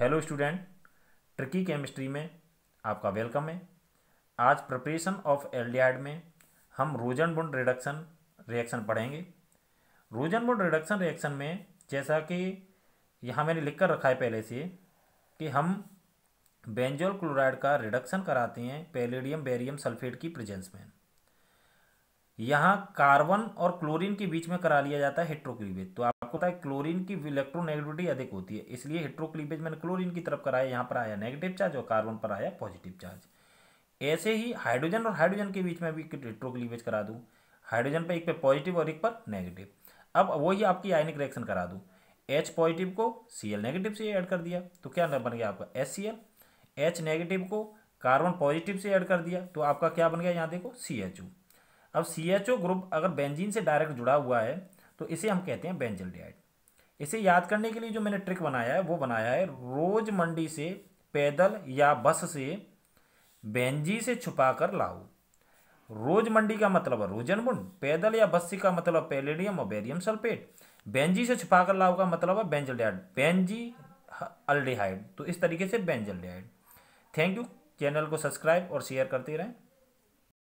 hello student tricky chemistry में आपका welcome है आज प्रिपरेशन ऑफ एल्डियाड में हम रोजन बुंड रिडक्शन रिएक्शन पढ़ेंगे रोजन बुंड रिडक्शन रिएक्शन में जैसा कि यहाँ मैंने लिख कर रखा है पहले से कि हम बेंजोल क्लोराइड का रिडक्शन कराते हैं पेलेडियम बेरियम सल्फेट की प्रेजेंस में यहाँ कार्बन और क्लोरीन के बीच में करा लिया जाता है हिट्रोक्लीवेज तो आप होता है क्लोरीन की इलेक्ट्रोनेगेटिविटी अधिक होती है इसलिए हेट्रोक्लीवेज मैंने क्लोरीन की तरफ कराया यहाँ पर आया नेगेटिव चार्ज और कार्बन पर आया पॉजिटिव चार्ज ऐसे ही हाइड्रोजन और हाइड्रोजन के बीच में भी हेट्रोक्लीवेज करा दूँ हाइड्रोजन पर एक पर पॉजिटिव और एक पर नेगेटिव अब वही आपकी आयनिक रिएक्शन करा दूँ एच पॉजिटिव को सी एल नेगेटिव से ऐड कर दिया तो क्या बन गया आपका S C L H negative को कार्बन पॉजिटिव से ऐड कर दिया तो आपका क्या बन गया यहाँ देखो सी एच ओ अब सी एच ओ ग्रुप अगर बेंजीन से डायरेक्ट जुड़ा हुआ है तो इसे हम कहते हैं डियाइड इसे याद करने के लिए जो मैंने ट्रिक बनाया है वो बनाया है रोज मंडी से पैदल या बस से बेंजी से छुपा कर लाओ रोज मंडी का मतलब है रोजनबुंड पैदल या बस से का मतलब पेलेडियम और बेरियम सल्फेट बेंजी से छुपा कर लाओ का मतलब है बेंजलडाइड बेंजी अल्डिहाइड तो इस तरीके से बेंजलडाइड थैंक यू चैनल को सब्सक्राइब और शेयर करते रहें